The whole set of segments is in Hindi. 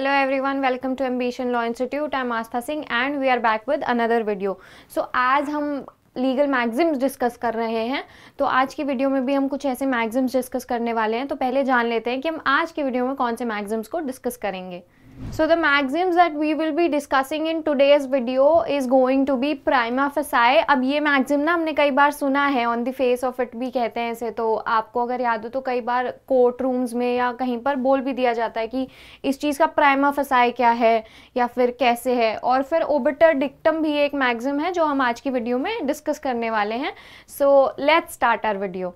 hello welcome to ambition law institute I am Aastha Singh and we are back with another video so आज हम लीगल मैगजिम्स डिस्कस कर रहे हैं तो आज की वीडियो में भी हम कुछ ऐसे मैगजिम्स डिस्कस करने वाले हैं तो पहले जान लेते हैं कि हम आज की वीडियो में कौन से मैगजिम्स को डिस्कस करेंगे So the maxims that we will be discussing in today's video is going to be prima facie. अब ये maxim ना हमने कई बार सुना है on the face of it भी कहते हैं इसे तो आपको अगर याद हो तो कई बार कोर्ट रूम्स में या कहीं पर बोल भी दिया जाता है कि इस चीज़ का prima facie क्या है या फिर कैसे है और फिर ओबिटर डिक्टम भी एक मैगजिम है जो हम आज की वीडियो में डिस्कस करने वाले हैं so let's start our video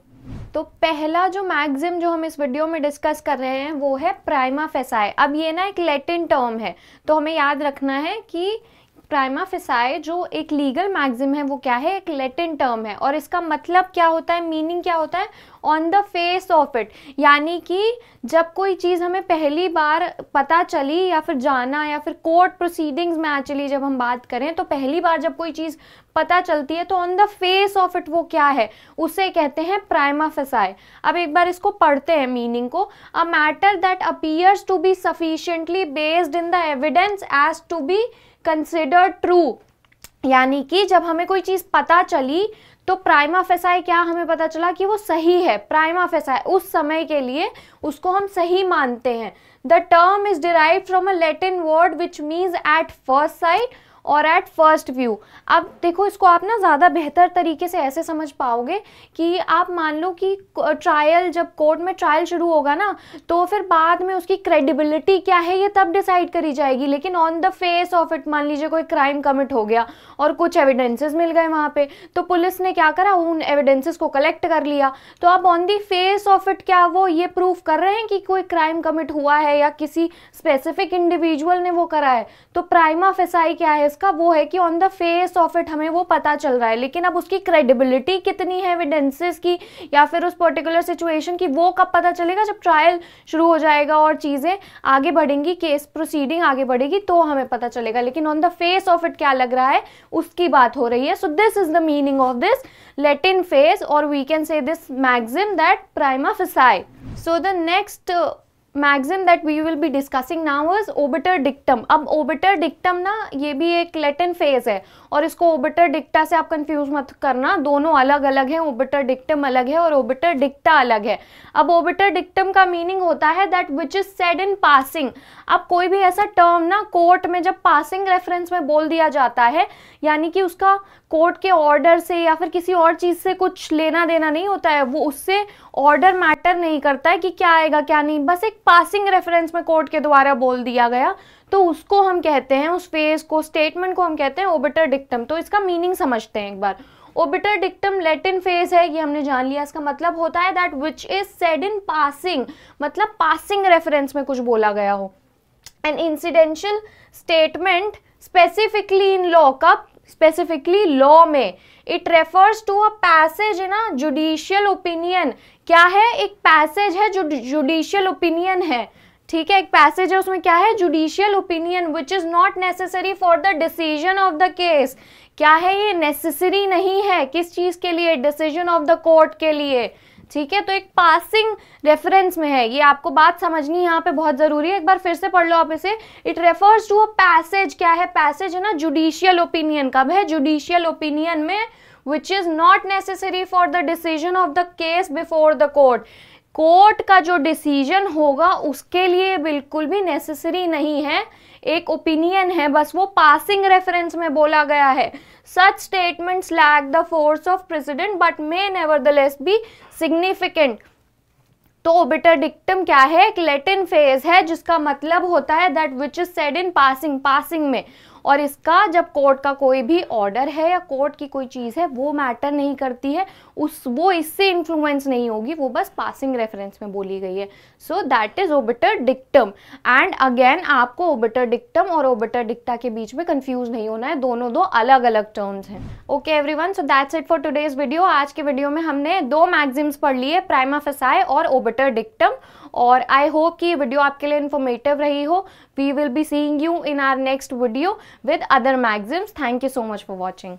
तो पहला जो मैगजिम जो हम इस वीडियो में डिस्कस कर रहे हैं वो है प्राइमा फेसाई अब ये ना एक लेटिन टर्म है तो हमें याद रखना है कि प्राइमा फिसाई जो एक लीगल मैग्जिम है वो क्या है एक लेटिन टर्म है और इसका मतलब क्या होता है मीनिंग क्या होता है on the face of it यानी कि जब कोई चीज़ हमें पहली बार पता चली या फिर जाना या फिर कोर्ट प्रोसीडिंग्स में एक्चुअली जब हम बात करें तो पहली बार जब कोई चीज़ पता चलती है तो on the face of it वो क्या है उसे कहते हैं प्राइमा फिसाई अब एक बार इसको पढ़ते हैं मीनिंग को a matter that appears to be sufficiently based in the evidence as to be consider true यानी कि जब हमें कोई चीज़ पता चली तो प्राइमा फेसाई क्या हमें पता चला कि वो सही है प्राइमा फेसाई उस समय के लिए उसको हम सही मानते हैं the term is derive from a Latin word which means at first sight और एट फर्स्ट व्यू अब देखो इसको आप ना ज़्यादा बेहतर तरीके से ऐसे समझ पाओगे कि आप मान लो कि ट्रायल जब कोर्ट में ट्रायल शुरू होगा ना तो फिर बाद में उसकी क्रेडिबिलिटी क्या है ये तब डिसाइड करी जाएगी लेकिन on the face of it मान लीजिए कोई क्राइम कमिट हो गया और कुछ एविडेंसेस मिल गए वहाँ पे तो पुलिस ने क्या करा उन एविडेंसेस को कलेक्ट कर लिया तो आप on the face of it क्या वो ये प्रूफ कर रहे हैं कि कोई क्राइम कमिट हुआ है या किसी स्पेसिफिक इंडिविजुअल ने वो करा है तो प्राइमा फेसाई क्या है एविडेंस का वो है कि on the face of it हमें वो पता चल रहा है लेकिन अब उसकी क्रेडिबिलिटी कितनी है एविडेंसेस की या फिर उस पर्टिकुलर सिचुएशन की वो कब पता चलेगा जब ट्रायल शुरू हो जाएगा और चीज़ें आगे बढ़ेंगी केस प्रोसीडिंग आगे बढ़ेगी तो हमें पता चलेगा लेकिन on the face of it क्या लग रहा है उसकी बात हो रही है so this is the meaning of this Latin phrase और we can say this maxim that prima facie so the next maxim that we will be discussing now is obiter dictum अब ओबिटर डिक्टम ना ये भी एक लेटिन फेज है और इसको ओबिटर डिक्टा से आप कंफ्यूज मत करना दोनों अलग अलग हैं ओबिटर डिक्टम अलग है और ओबिटर डिक्टा अलग है अब ओबिटर डिक्टम का मीनिंग होता है that which is said in passing अब कोई भी ऐसा टर्म ना कोर्ट में जब पासिंग रेफरेंस में बोल दिया जाता है यानी कि उसका कोर्ट के ऑर्डर से या फिर किसी और चीज़ से कुछ लेना देना नहीं होता है वो उससे ऑर्डर मैटर नहीं करता है कि क्या आएगा क्या नहीं बस एक पासिंग रेफरेंस में कोर्ट के द्वारा बोल दिया गया तो उसको हम कहते हैं उस फेज को स्टेटमेंट को हम कहते हैं ओबिटर डिक्टम तो इसका मीनिंग समझते हैं एक बार ओबिटर डिक्टम लेटिन फेज है ये हमने जान लिया इसका मतलब होता है that which is said in passing मतलब पासिंग रेफरेंस में कुछ बोला गया हो an incidental statement specifically in law का स्पेसिफिकली लॉ में it refers to a passage in a judicial opinion क्या है एक पैसेज है जो जुडिशियल ओपिनियन है ठीक है एक पैसेज है उसमें क्या है judicial opinion which is not necessary for the decision of the case क्या है ये नेसेसरी नहीं है किस चीज़ के लिए डिसीजन ऑफ द कोर्ट के लिए ठीक है तो एक पासिंग रेफरेंस में है ये आपको बात समझनी यहाँ पे बहुत ज़रूरी है एक बार फिर से पढ़ लो आप इसे it refers to a passage क्या है पैसेज है ना जुडिशियल ओपिनियन कब है जुडिशियल ओपिनियन में which is not necessary for the decision of the case before the court court का जो डिसीजन होगा उसके लिए बिल्कुल भी नेसेसरी नहीं है एक ओपिनियन है बस वो पासिंग रेफरेंस में बोला गया है such statements lack the force of precedent but may nevertheless be significant तो ओबिटर डिक्टम क्या है एक लेटिन फेज है जिसका मतलब होता है that which is said in passing passing में और इसका जब कोर्ट का कोई भी ऑर्डर है या कोर्ट की कोई चीज़ है वो मैटर नहीं करती है उस वो इससे इन्फ्लुएंस नहीं होगी वो बस पासिंग रेफरेंस में बोली गई है so that is obiter dictum and again आपको ओबिटर डिक्टम और ओबिटर डिक्टा के बीच में कंफ्यूज नहीं होना है दोनों दो अलग अलग टर्म्स हैं okay one so that's it for today's video आज के वीडियो में हमने दो मैगजीम्स पढ़ लिए प्राइमा फसाए और ओबिटर डिक्टम और आई होप कि ये वीडियो आपके लिए इन्फॉर्मेटिव रही हो we will be seeing you in our next video with other maxims thank you so much for watching